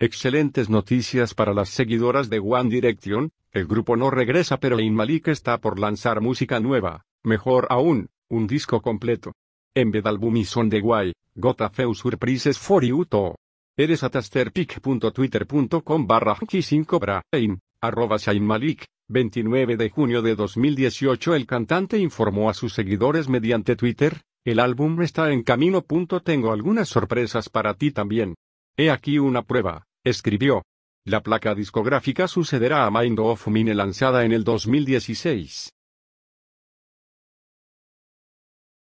Excelentes noticias para las seguidoras de One Direction, el grupo no regresa pero Ain Malik está por lanzar música nueva, mejor aún, un disco completo. En vez album y de de way, got a few surprises for you to Eres a tasterpic.twitter.com barra 5 brain, arroba Malik, 29 de junio de 2018 el cantante informó a sus seguidores mediante Twitter, el álbum está en camino. Tengo algunas sorpresas para ti también. He aquí una prueba escribió. La placa discográfica sucederá a Mind of Mine lanzada en el 2016.